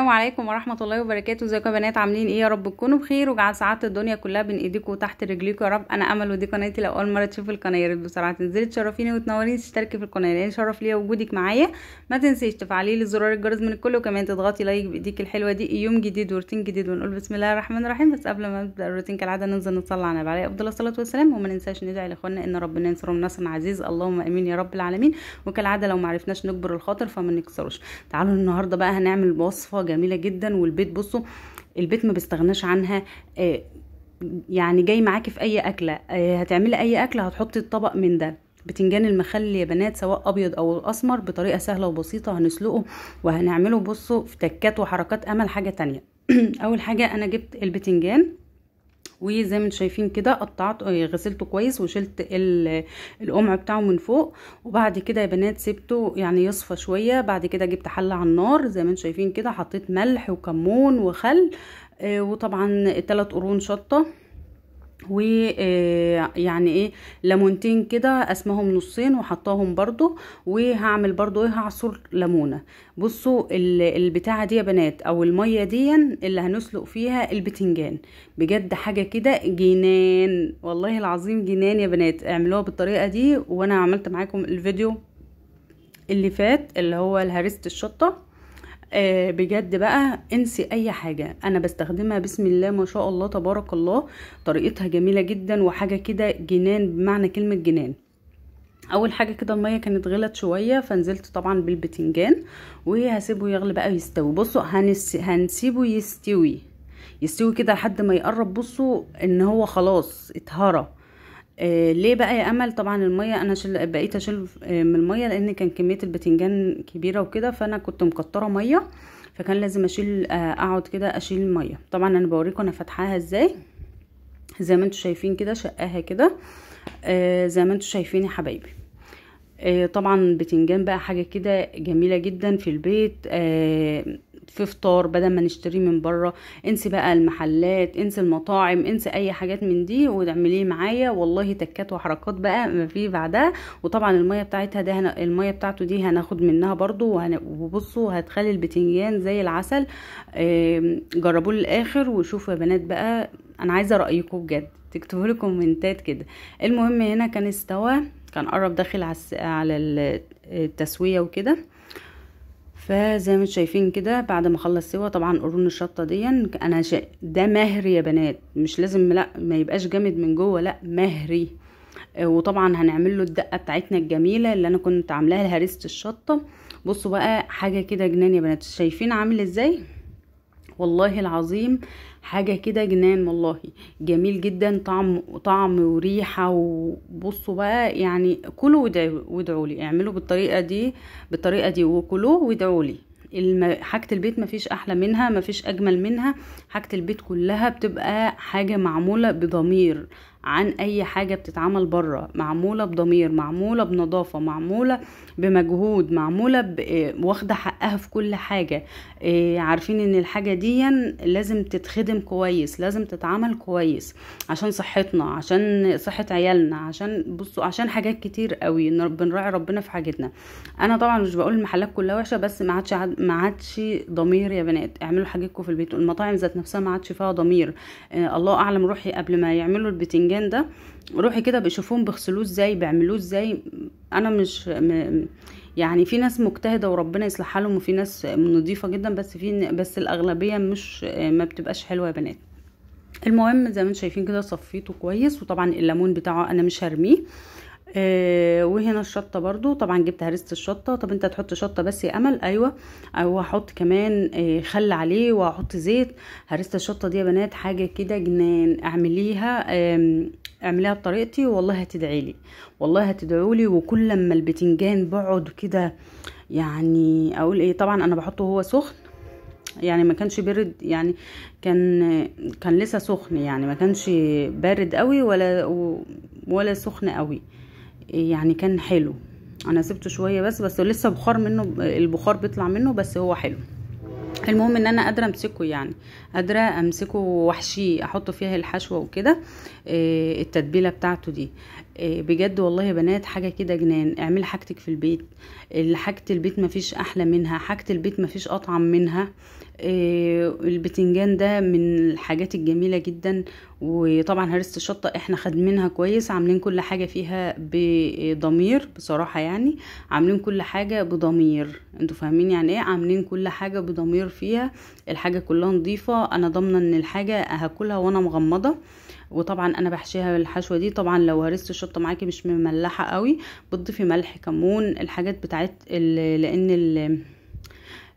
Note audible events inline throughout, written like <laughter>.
السلام عليكم ورحمه الله وبركاته ازيكم يا بنات عاملين ايه يا رب تكونوا بخير وجعل سعاده الدنيا كلها بين ايديكم وتحت رجليكم يا رب انا امل ودي قناتي لو اول مره تشوف القناه يا ريت بسرعه تنزلي تشرفيني وتنوريني تشتركي في القناه لان شرف ليا وجودك معايا ما تنسيش تفعلي لي زرار الجرس من الكل وكمان تضغطي لايك بايديك الحلوه دي يوم جديد وروتين جديد ونقول بسم الله الرحمن الرحيم بس قبل ما نبدا الروتين كالعاده ننزل نصلي على النبي عليه افضل الصلاه والسلام وما ننساش ندعي لاخواننا ان ربنا ينصرهم نصر عزيز اللهم امين يا رب العالمين وكالعاده لو ما عرفناش نكبر الخاطر فما نكسروش تعالوا النهارده بقى هنعمل وصفه جميله جدا والبيت بصوا البيت ما بيستغناش عنها آه، يعني جاي معاكي في اي اكله آه، هتعملي اي اكله هتحطي الطبق من ده بتنجان المخلل يا بنات سواء ابيض او اسمر بطريقه سهله وبسيطه هنسلقه وهنعمله بصوا في تكات وحركات امل حاجه تانية <clears throat> اول حاجه انا جبت البتنجان وزي ما انتم شايفين كده قطعت آه، غسلته كويس وشلت القمع بتاعه من فوق وبعد كده يا بنات سبته يعني يصفى شويه بعد كده جبت حله على النار زي ما انتم شايفين كده حطيت ملح وكمون وخل آه، وطبعا ثلاث قرون شطه ويعني آه، ايه ليمونتين كده اسمهم نصين وحطاهم برضو وهعمل برضو ايه هعصر ليمونه بصوا البتاعه دي يا بنات او الميه دي اللي هنسلق فيها البتنجان بجد حاجه كده جنان والله العظيم جنان يا بنات اعملوها بالطريقه دي وانا عملت معاكم الفيديو اللي فات اللي هو الهريسه الشطه آه بجد بقى انسي اي حاجه انا بستخدمها بسم الله ما شاء الله تبارك الله طريقتها جميله جدا وحاجه كده جنان بمعنى كلمه جنان اول حاجه كده الميه كانت غلت شويه فنزلت طبعا بالبتنجان وهسيبه يغلي بقى ويستوي بصوا هنس... هنسيبه يستوي يستوي كده لحد ما يقرب بصوا ان هو خلاص اتهرى آه، ليه بقى يا امل طبعا الميه انا شل بقيت اشيل آه، من الميه لان كان كميه البتنجان كبيره وكده فانا كنت مكتره ميه فكان لازم اشيل آه، اقعد كده اشيل الميه طبعا انا بوريكم انا فاتحاها ازاي زي ما انتم شايفين كده شقاها كده زي ما انتم شايفين يا حبايبي طبعا البتنجان بقى حاجه كده جميله جدا في البيت في فطار بدل ما نشتريه من بره انسي بقى المحلات انسي المطاعم انسي اي حاجات من دي وتعمليه معايا والله تكات وحركات بقى ما في بعدها وطبعا الميه بتاعتها ده هنا الميه بتاعته دي هناخد منها برضو وبصوا هتخلي البتنجان زي العسل جربوه للاخر وشوفوا يا بنات بقى انا عايزه رايكم بجد تكتبوا لي كومنتات كده المهم هنا كان استوى كان قرب داخل على التسويه وكده فزي ما انتم شايفين كده بعد ما اخلص سوا طبعا قرون الشطه دي انا شا... ده مهري يا بنات مش لازم لا ما يبقاش جامد من جوه لا مهري آه، وطبعا هنعمل له الدقه بتاعتنا الجميله اللي انا كنت عاملاها لهريسه الشطه بصوا بقى حاجه كده جنان يا بنات شايفين عامل ازاي والله العظيم حاجة كده جنان والله جميل جدا طعم طعم وريحة وبصوا بقى يعني كلوا وادعوا لي اعملوا بالطريقة دي بالطريقة دي وكلوه وادعوا لي حاجة البيت مفيش أحلى منها مفيش أجمل منها حاجة البيت كلها بتبقى حاجة معمولة بضمير عن اي حاجه بتتعمل بره معموله بضمير معموله بنظافه معموله بمجهود معموله آه، واخده حقها في كل حاجه آه، عارفين ان الحاجه دي لازم تتخدم كويس لازم تتعمل كويس عشان صحتنا عشان صحه عيالنا عشان بصوا عشان حاجات كتير قوي بنراعي ربنا في حاجتنا انا طبعا مش بقول المحلات كلها وحشه بس ما عادش ما عادش ضمير يا بنات اعملوا حاجتكم في البيت المطاعم ذات نفسها ما عادش فيها ضمير آه، الله اعلم روحي قبل ما يعملوا البتنجان البتنجان ده روحي كده بيشوفوهم بيغسلوه ازاي بيعملوه ازاي انا مش م... يعني في ناس مجتهده وربنا يصلح حالهم وفي ناس نظيفه جدا بس في بس الاغلبيه مش ما بتبقاش حلوه يا بنات المهم زي ما انتم شايفين كده صفيته كويس وطبعا الليمون بتاعه انا مش هرميه آه وهنا الشطه برضو طبعا جبت هرسه الشطه طب انت تحط شطه بس يا امل ايوه او هحط كمان آه خل عليه وهحط زيت هرسه الشطه دي يا بنات حاجه كده جنان اعمليها آه اعمليها بطريقتي والله هتدعي لي والله هتدعوا لي وكل ما البتنجان بقعد كده يعني اقول ايه طبعا انا بحطه هو سخن يعني ما كانش برد يعني كان كان لسه سخن يعني ما كانش بارد قوي ولا ولا سخن قوي يعني كان حلو انا سبته شويه بس بس لسه بخار منه البخار بيطلع منه بس هو حلو المهم ان انا قادره امسكه يعني قادره امسكه واحشيه احط فيها الحشوه وكده آه، التتبيله بتاعته دي إيه، بجد والله يا بنات حاجه كده جنان اعملي حاجتك في البيت حاجه البيت مفيش احلى منها حاجه البيت مفيش اطعم منها إيه، البتنجان ده من الحاجات الجميله جدا وطبعا هرسه الشطه احنا خدمينها كويس عاملين كل حاجه فيها بضمير بصراحه يعني عاملين كل حاجه بضمير انتوا فاهمين يعني ايه عاملين كل حاجه بضمير فيها الحاجه كلها نظيفه انا ضامنه ان الحاجه هاكلها وانا مغمضه وطبعا انا بحشيها بالحشوه دي طبعا لو هرست الشطه معاكي مش مملحه قوي بتضيفي ملح كمون الحاجات بتاعت لان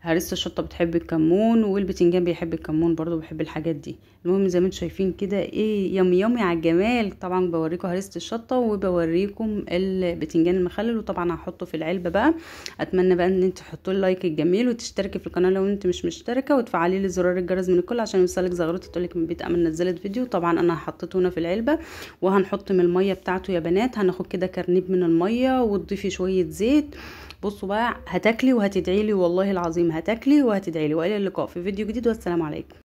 هرس الشطة بتحب الكمون والبتنجان بيحب الكمون برضو بحب الحاجات دي المهم زي ما انتم شايفين كده ايه يم يمي على الجمال طبعا بوريكم هرس الشطة وبوريكم البتنجان المخلل وطبعا هحطه في العلبة بقى اتمنى بقى ان انت تحطوا اللايك الجميل وتشتركي في القناة لو انت مش مشتركة وتفعلي لي زرار الجرس من الكل عشان يوصلك زغروتي تقولك من بيت امل نزلت فيديو طبعا انا حطيته هنا في العلبة وهنحط من المية بتاعته يا بنات هناخد كده كرنيب من المية وتضيفي شوية زيت بصوا بقى هتاكلي وهتدعيلي والله العظيم هتاكلي وهتدعيلي والى اللقاء في فيديو جديد والسلام عليكم